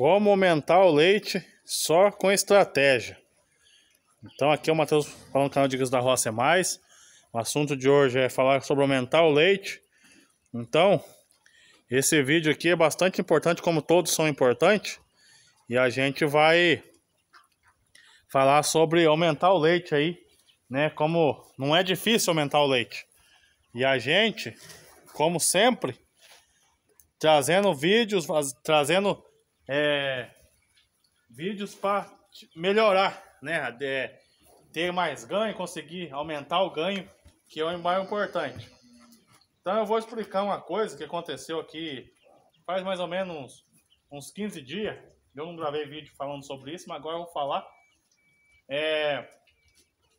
Como aumentar o leite só com estratégia. Então aqui é o Matheus falando do canal é Dicas da Roça é Mais. O assunto de hoje é falar sobre aumentar o leite. Então, esse vídeo aqui é bastante importante, como todos são importantes. E a gente vai falar sobre aumentar o leite aí, né? Como não é difícil aumentar o leite. E a gente, como sempre, trazendo vídeos, trazendo é, vídeos para melhorar, né? De, ter mais ganho, conseguir aumentar o ganho, que é o mais importante. Então eu vou explicar uma coisa que aconteceu aqui faz mais ou menos uns, uns 15 dias. Eu não gravei vídeo falando sobre isso, mas agora eu vou falar. É,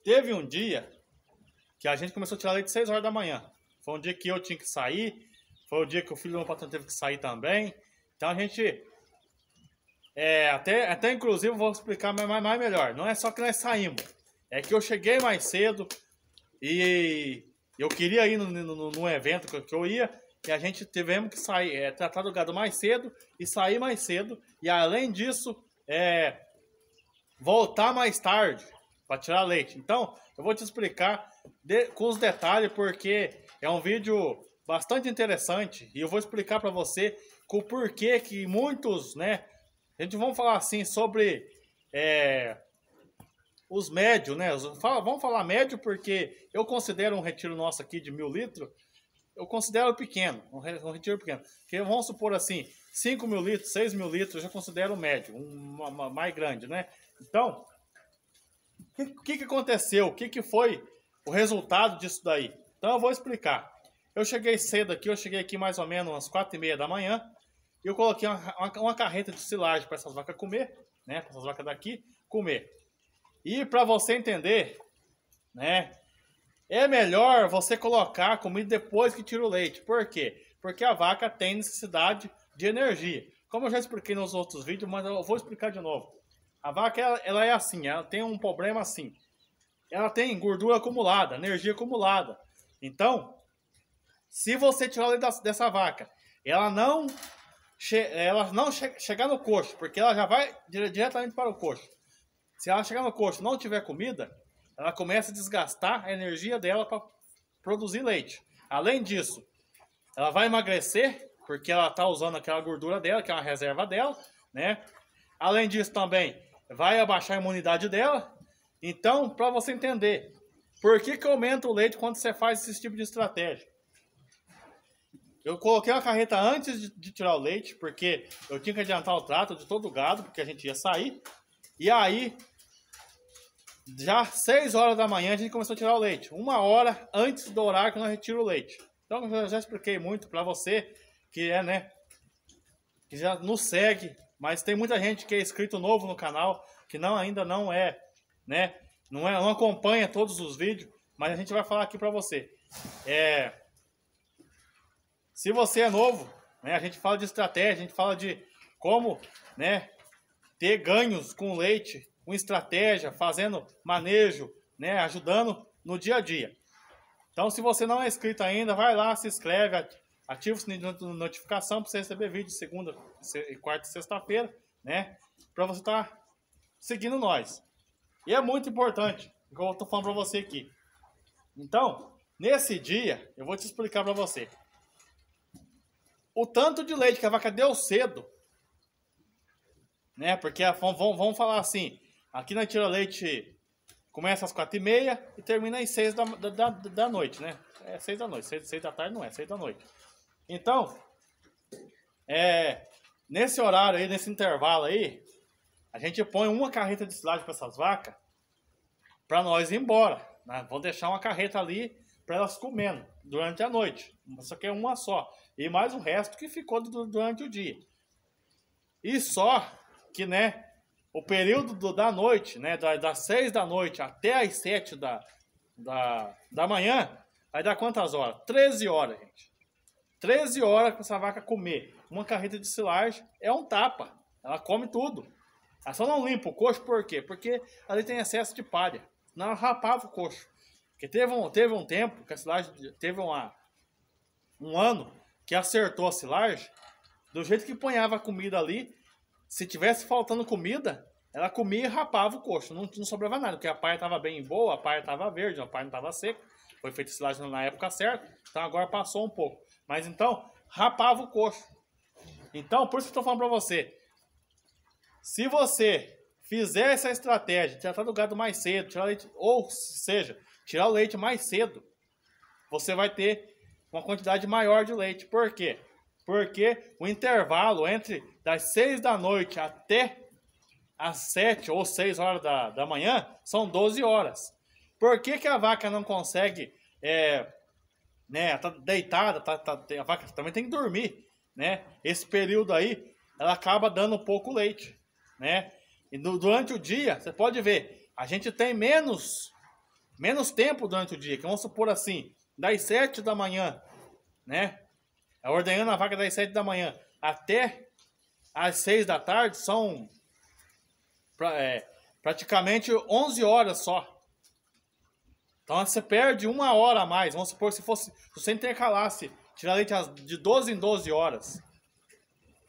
teve um dia que a gente começou a tirar leite 6 horas da manhã. Foi um dia que eu tinha que sair, foi o um dia que o filho do meu patrão teve que sair também. Então a gente é, até, até inclusive vou explicar mais, mais melhor. Não é só que nós saímos. É que eu cheguei mais cedo e eu queria ir no, no, no evento que eu, que eu ia e a gente tivemos que sair, é, tratar do gado mais cedo e sair mais cedo. E além disso, é, voltar mais tarde para tirar leite. Então, eu vou te explicar de, com os detalhes porque é um vídeo bastante interessante e eu vou explicar para você o porquê que muitos, né, gente vamos falar assim sobre é, os médios, né? vamos falar médio porque eu considero um retiro nosso aqui de mil litros, eu considero pequeno, um retiro pequeno. Porque vamos supor assim, 5 mil litros, 6 mil litros, eu já considero médio, um, uma, mais grande, né? Então, o que, que aconteceu? O que, que foi o resultado disso daí? Então eu vou explicar. Eu cheguei cedo aqui, eu cheguei aqui mais ou menos às quatro e meia da manhã eu coloquei uma, uma, uma carreta de silagem para essas vacas comer, né? Para essas vacas daqui comer. E para você entender, né? É melhor você colocar a comida depois que tira o leite. Por quê? Porque a vaca tem necessidade de energia. Como eu já expliquei nos outros vídeos, mas eu vou explicar de novo. A vaca ela, ela é assim, ela tem um problema assim. Ela tem gordura acumulada, energia acumulada. Então, se você tirar o leite dessa vaca, ela não ela não che chegar no coxo, porque ela já vai dire diretamente para o coxo. Se ela chegar no coxo e não tiver comida, ela começa a desgastar a energia dela para produzir leite. Além disso, ela vai emagrecer, porque ela está usando aquela gordura dela, que é uma reserva dela, né? Além disso também, vai abaixar a imunidade dela. Então, para você entender, por que, que aumenta o leite quando você faz esse tipo de estratégia? Eu coloquei a carreta antes de, de, tirar o leite, porque eu tinha que adiantar o trato de todo o gado, porque a gente ia sair. E aí, já 6 horas da manhã, a gente começou a tirar o leite. Uma hora antes do horário que nós retiramos o leite. Então, eu já expliquei muito para você que é, né? Que já nos segue, mas tem muita gente que é inscrito novo no canal, que não ainda não é, né? Não, é, não acompanha todos os vídeos, mas a gente vai falar aqui para você. É se você é novo, né, a gente fala de estratégia, a gente fala de como né, ter ganhos com leite, com estratégia, fazendo manejo, né, ajudando no dia a dia. Então, se você não é inscrito ainda, vai lá, se inscreve, ativa o sininho de notificação para você receber vídeo segunda, quarta e sexta-feira, né? Para você estar tá seguindo nós. E é muito importante, igual eu estou falando para você aqui. Então, nesse dia, eu vou te explicar para você o tanto de leite que a vaca deu cedo, né? Porque vamos, vamos falar assim, aqui na Tira Leite começa às quatro e meia e termina às seis da, da, da noite, né? É seis da noite, seis, seis da tarde não é, seis da noite. Então, é, nesse horário aí, nesse intervalo aí, a gente põe uma carreta de silagem para essas vacas para nós ir embora. Né? Vão deixar uma carreta ali para elas comendo. Né? durante a noite. Só que é uma só. E mais o resto que ficou durante o dia. E só que, né, o período do, da noite, né, das seis da noite até as sete da, da, da manhã, vai dar quantas horas? 13 horas, gente. 13 horas para essa vaca comer. Uma carreta de silagem é um tapa. Ela come tudo. Ela só não limpa o coxo por quê? Porque ali tem excesso de palha. Não rapava o coxo. Porque teve um, teve um tempo que a silagem teve uma, um ano que acertou a silagem do jeito que ponhava a comida ali. Se tivesse faltando comida, ela comia e rapava o coxo. Não, não sobrava nada, porque a paia estava bem boa, a paia estava verde, a paia não estava seca. Foi feita silagem na época certa, então agora passou um pouco. Mas então, rapava o coxo. Então, por isso que eu estou falando para você. Se você fizer essa estratégia, tratar do gado mais cedo, tirar leite, ou seja, tirar o leite mais cedo, você vai ter uma quantidade maior de leite. Por quê? Porque o intervalo entre das 6 da noite até as 7 ou 6 horas da, da manhã são 12 horas. Por que, que a vaca não consegue, é, né, tá deitada, tá, tá, a vaca também tem que dormir, né? Esse período aí, ela acaba dando pouco leite, né? E no, durante o dia, você pode ver, a gente tem menos menos tempo durante o dia. Que vamos supor assim, das 7 da manhã, né? É, Ordenhando a vaca das 7 da manhã até as 6 da tarde são é, praticamente 11 horas só. Então você perde uma hora a mais. Vamos supor se fosse, se você intercalasse, tirar leite de 12 em 12 horas,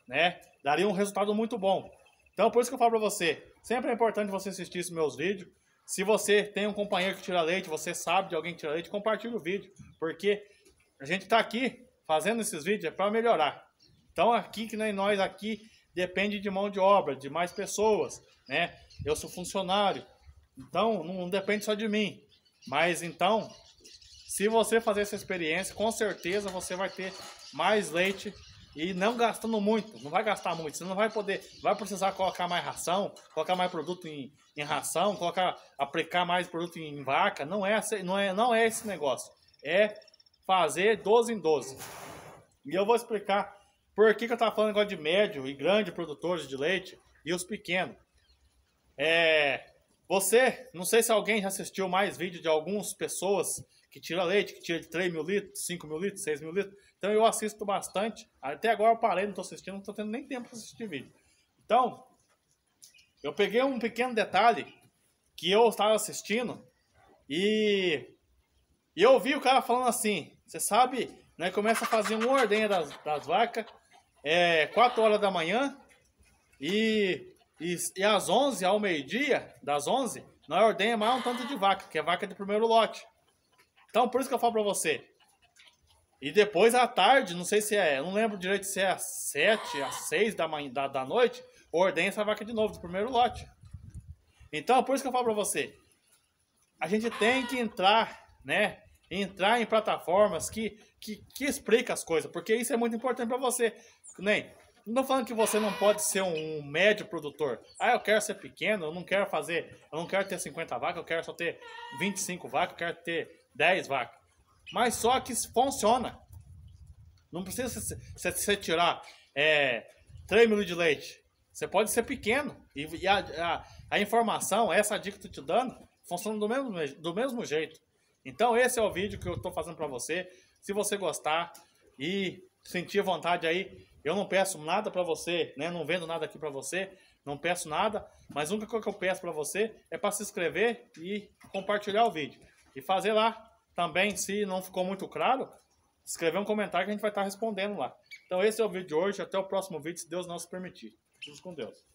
né? Daria um resultado muito bom. Então por isso que eu falo para você, sempre é importante você assistir os meus vídeos se você tem um companheiro que tira leite, você sabe de alguém que tira leite, compartilhe o vídeo, porque a gente está aqui fazendo esses vídeos é para melhorar. Então aqui que nem nós aqui depende de mão de obra, de mais pessoas, né? Eu sou funcionário, então não depende só de mim. Mas então, se você fazer essa experiência, com certeza você vai ter mais leite e não gastando muito, não vai gastar muito, você não vai poder, vai precisar colocar mais ração, colocar mais produto em, em ração, colocar, aplicar mais produto em vaca, não é, não é, não é esse negócio. É fazer 12 em 12. E eu vou explicar por que, que eu estava falando agora de médio e grande produtores de leite e os pequenos. É, você, não sei se alguém já assistiu mais vídeo de algumas pessoas que tira leite, que tira de 3 mil litros, 5 mil litros, 6 mil litros. Então eu assisto bastante. Até agora eu parei, não estou assistindo, não estou tendo nem tempo para assistir vídeo. Então, eu peguei um pequeno detalhe que eu estava assistindo e, e eu vi o cara falando assim: você sabe, né, começa a fazer uma ordenha das, das vacas é 4 horas da manhã e, e, e às 11 ao meio-dia, das 11, nós ordenha mais um tanto de vaca, que é vaca de primeiro lote. Então, por isso que eu falo para você, e depois à tarde, não sei se é, não lembro direito se é às 7, às 6 da, da, da noite, ordene essa vaca de novo, do primeiro lote. Então, por isso que eu falo para você, a gente tem que entrar, né? Entrar em plataformas que, que, que explica as coisas, porque isso é muito importante para você. Nem, não tô falando que você não pode ser um, um médio produtor. Ah, eu quero ser pequeno, eu não quero fazer, eu não quero ter 50 vacas, eu quero só ter 25 vacas, eu quero ter 10 vacas. Mas só que funciona. Não precisa você tirar é, 3 de leite. Você pode ser pequeno. E, e a, a, a, informação, essa dica que eu te dando, funciona do mesmo, do mesmo jeito. Então, esse é o vídeo que eu estou fazendo para você. Se você gostar e sentir vontade aí, eu não peço nada para você, né? Não vendo nada aqui para você, não peço nada. Mas a única coisa que eu peço para você é para se inscrever e compartilhar o vídeo. E fazer lá também, se não ficou muito claro, escrever um comentário que a gente vai estar respondendo lá. Então esse é o vídeo de hoje. Até o próximo vídeo, se Deus não se permitir. Fiquem com Deus.